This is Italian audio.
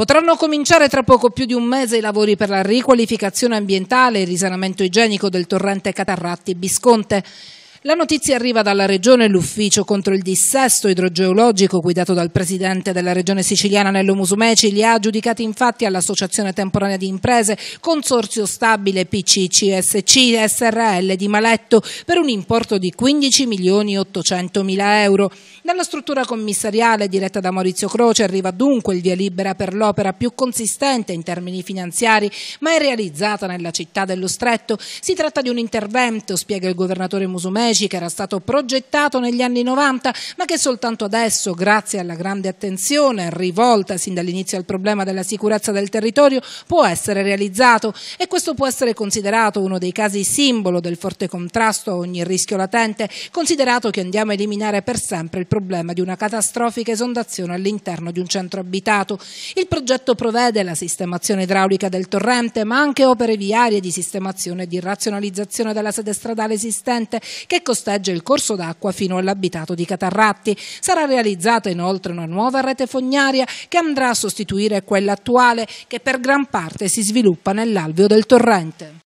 Potranno cominciare tra poco più di un mese i lavori per la riqualificazione ambientale e il risanamento igienico del torrente Catarratti e Bisconte. La notizia arriva dalla Regione e l'Ufficio contro il dissesto idrogeologico guidato dal Presidente della Regione siciliana Nello Musumeci li ha giudicati infatti all'Associazione Temporanea di Imprese Consorzio Stabile PCCSC SRL di Maletto per un importo di 15 milioni 800 mila euro. Nella struttura commissariale diretta da Maurizio Croce arriva dunque il via libera per l'opera più consistente in termini finanziari mai realizzata nella città dello Stretto. Si tratta di un intervento, spiega il Governatore Musumeci, 10 che era stato progettato negli anni 90 ma che soltanto adesso, grazie alla grande attenzione rivolta sin dall'inizio al problema della sicurezza del territorio, può essere realizzato e questo può essere considerato uno dei casi simbolo del forte contrasto a ogni rischio latente, considerato che andiamo a eliminare per sempre il problema di una catastrofica esondazione all'interno di un centro abitato. Il progetto provvede la sistemazione idraulica del torrente, ma anche opere viarie di sistemazione e di razionalizzazione della sede stradale esistente che che costeggia il corso d'acqua fino all'abitato di Catarratti. Sarà realizzata inoltre una nuova rete fognaria che andrà a sostituire quella attuale che per gran parte si sviluppa nell'alveo del torrente.